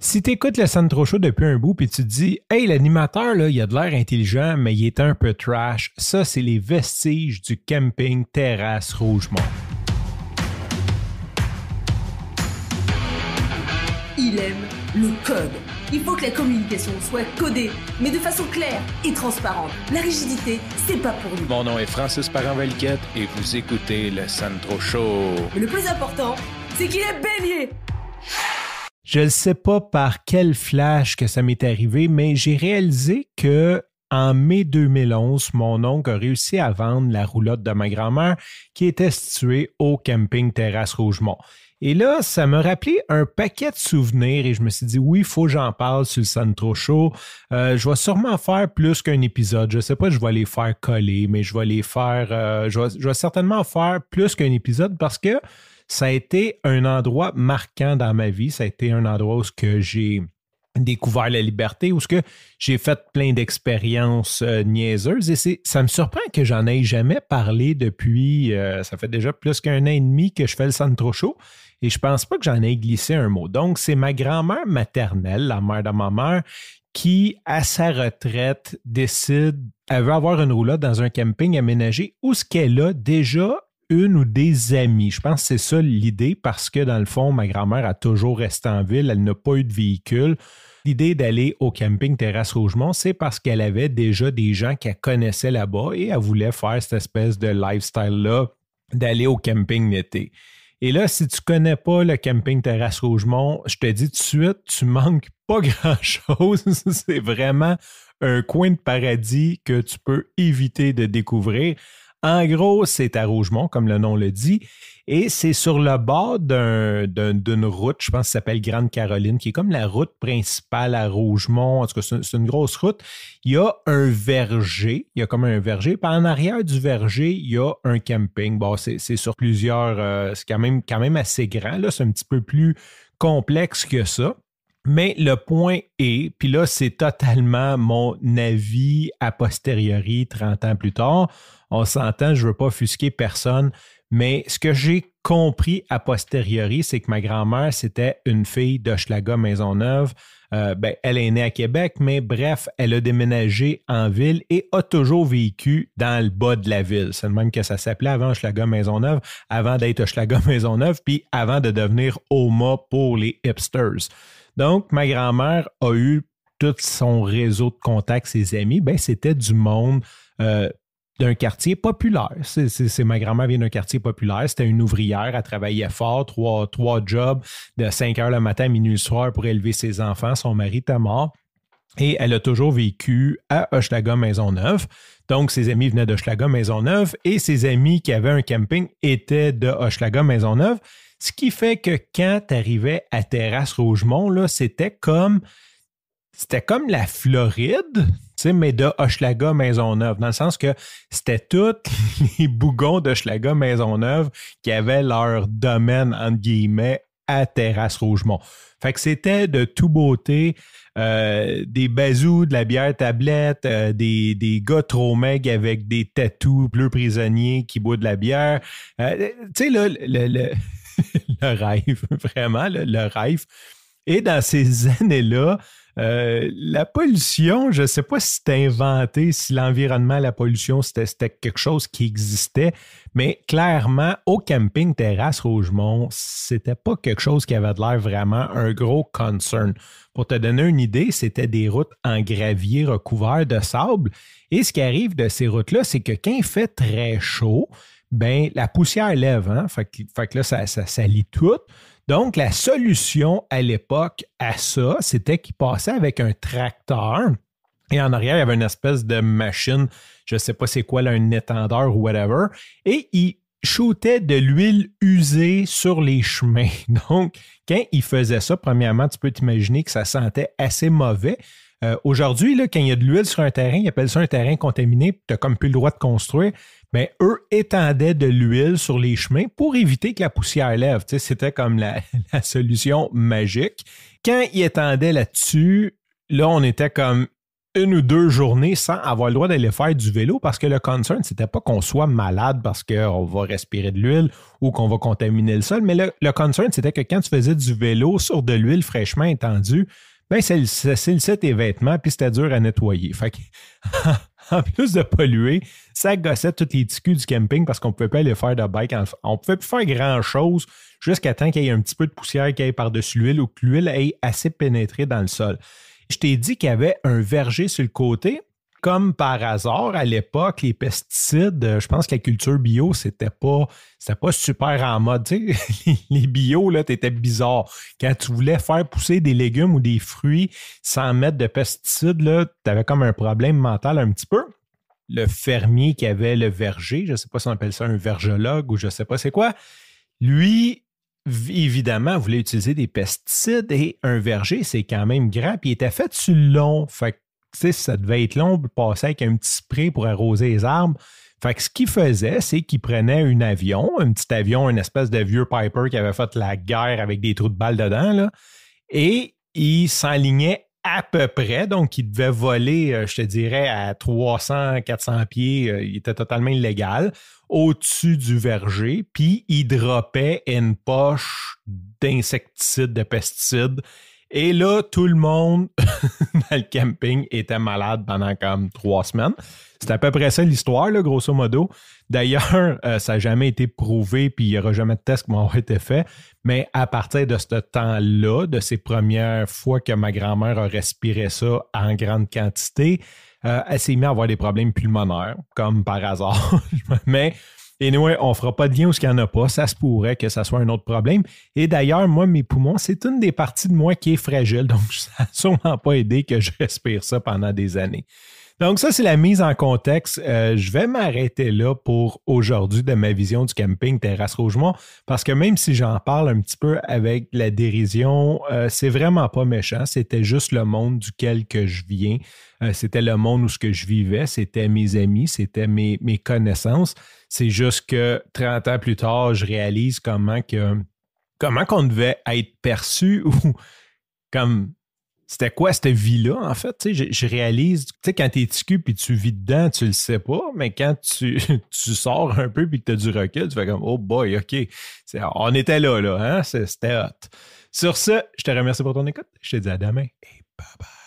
Si tu écoutes le Sandro Show depuis un bout puis tu te dis Hey, l'animateur, là, il a de l'air intelligent, mais il est un peu trash, ça, c'est les vestiges du camping Terrasse Rougemont. Il aime le code. Il faut que la communication soit codée, mais de façon claire et transparente. La rigidité, c'est pas pour lui. Mon nom est Francis parent et vous écoutez le Sandro Show. Mais le plus important, c'est qu'il est bélier je ne sais pas par quel flash que ça m'est arrivé, mais j'ai réalisé que en mai 2011, mon oncle a réussi à vendre la roulotte de ma grand-mère qui était située au camping Terrasse Rougemont. Et là, ça me rappelait un paquet de souvenirs et je me suis dit, oui, il faut que j'en parle sur le trop trop euh, je vais sûrement faire plus qu'un épisode. Je ne sais pas, je vais les faire coller, mais je vais les faire. Euh, je, je, vais, certainement faire plus qu'un épisode parce que ça a été un endroit marquant dans ma vie. Ça a été un endroit où que j'ai découvert la liberté, où ce que j'ai fait plein d'expériences euh, niaiseuses. Et ça me surprend que j'en ai jamais parlé depuis, euh, ça fait déjà plus qu'un an et demi que je fais le trop chaud Et je pense pas que j'en ai glissé un mot. Donc, c'est ma grand-mère maternelle, la mère de ma mère, qui, à sa retraite, décide, elle veut avoir une roulotte dans un camping aménagé où ce qu'elle a déjà une ou des amies. Je pense que c'est ça l'idée parce que dans le fond, ma grand-mère a toujours resté en ville, elle n'a pas eu de véhicule. L'idée d'aller au camping Terrasse Rougemont, c'est parce qu'elle avait déjà des gens qu'elle connaissait là-bas et elle voulait faire cette espèce de lifestyle-là d'aller au camping l'été. Et là, si tu connais pas le camping Terrasse Rougemont, je te dis tout de suite, tu manques pas grand-chose. c'est vraiment un coin de paradis que tu peux éviter de découvrir. En gros, c'est à Rougemont, comme le nom le dit. Et c'est sur le bord d'une route, je pense que s'appelle Grande Caroline, qui est comme la route principale à Rougemont. En tout cas, c'est une grosse route. Il y a un verger. Il y a comme un verger. Puis en arrière du verger, il y a un camping. Bon, c'est sur plusieurs. Euh, c'est quand même, quand même assez grand. Là, c'est un petit peu plus complexe que ça. Mais le point est, puis là, c'est totalement mon avis a posteriori, 30 ans plus tard. On s'entend, je ne veux pas fusquer personne, mais ce que j'ai compris a posteriori, c'est que ma grand-mère, c'était une fille d'Hochelaga Maisonneuve. Euh, ben, elle est née à Québec, mais bref, elle a déménagé en ville et a toujours vécu dans le bas de la ville. C'est le même que ça s'appelait avant Hochelaga Maisonneuve, avant d'être Hochelaga Maisonneuve, puis avant de devenir Oma pour les hipsters. Donc, ma grand-mère a eu tout son réseau de contacts, ses amis, ben, c'était du monde euh, d'un quartier populaire. C'est, ma grand-mère vient d'un quartier populaire. C'était une ouvrière. Elle travaillait fort, trois, trois jobs de 5 heures le matin minuit le soir pour élever ses enfants. Son mari était mort. Et elle a toujours vécu à Hochelaga Maisonneuve. Donc, ses amis venaient d'Hochelaga Maisonneuve et ses amis qui avaient un camping étaient de Hochlaga-Maison Maisonneuve. Ce qui fait que quand tu arrivais à Terrasse Rougemont, là, c'était comme c'était comme la Floride, mais de Hochelaga Maisonneuve, dans le sens que c'était tous les bougons d'Hochelaga Maisonneuve qui avaient leur domaine, entre guillemets, à Terrasse Rougemont. Fait que c'était de tout beauté, euh, des bazous, de la bière tablette, euh, des, des gars trop mecs avec des tatous, bleus prisonniers qui boivent de la bière. Euh, tu sais, là, le le rêve, vraiment, le, rêve. Et dans ces années-là, euh, la pollution, je ne sais pas si c'était inventé, si l'environnement, la pollution, c'était quelque chose qui existait, mais clairement, au camping Terrasse Rougemont, n'était pas quelque chose qui avait l'air vraiment un gros concern. Pour te donner une idée, c'était des routes en gravier recouvert de sable. Et ce qui arrive de ces routes-là, c'est que quand il fait très chaud, ben la poussière lève. Hein? Fait, que, là, ça, ça tout. Donc, la solution à l'époque à ça, c'était qu'il passait avec un tracteur. Et en arrière, il y avait une espèce de machine, je ne sais pas c'est quoi, là, un étendeur ou whatever. Et il shootait de l'huile usée sur les chemins. Donc, quand il faisait ça, premièrement, tu peux t'imaginer que ça sentait assez mauvais. Euh, aujourd'hui, quand il y a de l'huile sur un terrain, ils appellent ça un terrain contaminé, tu n'as comme plus le droit de construire. Mais eux étendaient de l'huile sur les chemins pour éviter que la poussière lève. C'était comme la, solution magique. Quand ils étendaient là-dessus, là, on était comme une ou deux journées sans avoir le droit d'aller faire du vélo parce que le concern, n'était pas qu'on soit malade parce qu'on va respirer de l'huile ou qu'on va contaminer le sol, mais le, le concern, c'était que quand tu faisais du vélo sur de l'huile fraîchement étendue, ben, c'est le set tes vêtements, puis c'était dur à nettoyer. en plus de polluer, ça gossait tous les ticus du camping parce qu'on ne pouvait pas aller faire de bike. On ne pouvait plus faire grand-chose jusqu'à temps qu'il y ait un petit peu de poussière qui aille par-dessus l'huile ou que l'huile aille assez pénétrée dans le sol. Je t'ai dit qu'il y avait un verger sur le côté comme par hasard, à l'époque, les pesticides, euh, je pense que la culture bio, c'était pas, pas super en mode. les bio, là, t'étais bizarre. Quand tu voulais faire pousser des légumes ou des fruits sans mettre de pesticides, là, t'avais comme un problème mental un petit peu. Le fermier qui avait le verger, je sais pas si on appelle ça un vergeologue ou je sais pas c'est quoi, lui, évidemment, voulait utiliser des pesticides et un verger, c'est quand même grand. Puis il était fait sur long. Fait ça devait être long il passait avec un petit spray pour arroser les arbres. Fait que ce qu'il faisait, c'est qu'il prenait un avion, un petit avion, une espèce de vieux Piper qui avait fait la guerre avec des trous de balles dedans, et il s'enlignait à peu près. Donc, il devait voler, euh, je te dirais, à 300, 400 pieds. Euh, il était totalement illégal. Au-dessus du verger, puis il dropait une poche d'insecticides, de pesticides et là, tout le monde dans le camping était malade pendant comme trois semaines. C'est à peu près ça l'histoire, grosso modo. D'ailleurs, euh, ça n'a jamais été prouvé, puis il n'y aura jamais de test qui m'aurait été fait. Mais à partir de ce temps-là, de ces premières fois que ma grand-mère a respiré ça en grande quantité, euh, elle s'est mise à avoir des problèmes pulmonaires, comme par hasard. Mais et anyway, on ne fera pas de lien où ce qu'il n'y en a pas. Ça se pourrait que ça soit un autre problème. Et d'ailleurs, moi, mes poumons, c'est une des parties de moi qui est fragile. Donc, ça n'a sûrement pas aidé que je respire ça pendant des années. Donc, ça, c'est la mise en contexte. Euh, je vais m'arrêter là pour aujourd'hui de ma vision du camping Terrasse Rougemont, parce que même si j'en parle un petit peu avec la dérision, euh, c'est vraiment pas méchant. C'était juste le monde duquel que je viens. Euh, c'était le monde où ce que je vivais, c'était mes amis, c'était mes, mes connaissances. C'est juste que 30 ans plus tard, je réalise comment que comment qu'on devait être perçu ou comme c'était quoi cette vie-là, en fait? je, je, réalise, tu sais, quand t'es ticu puis tu vis dedans, tu le sais pas, mais quand tu, sors un peu puis que tu as du recul, tu fais comme, oh boy, OK, on était là, là, hein? C'était hot. Sur ce, je te remercie pour ton écoute. Je te dis à demain et bye bye.